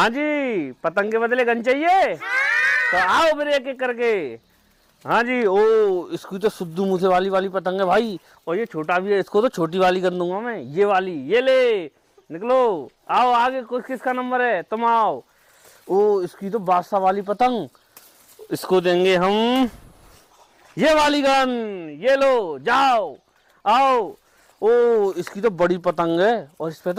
हाँ जी पतंग के बदले गन चाहिए हाँ। तो आओ मेरे एक एक करके हाँ जी ओ इसकी तो सुद्धू मुझे वाली वाली पतंग है भाई और ये छोटा भी है इसको तो छोटी वाली कर दूंगा मैं ये वाली ये ले निकलो आओ आगे कुछ किसका नंबर है तुम आओ ओ इसकी तो बादशाह वाली पतंग इसको देंगे हम ये वाली गन ये लो जाओ आओ ओ इसकी तो बड़ी पतंग है और इस पर तो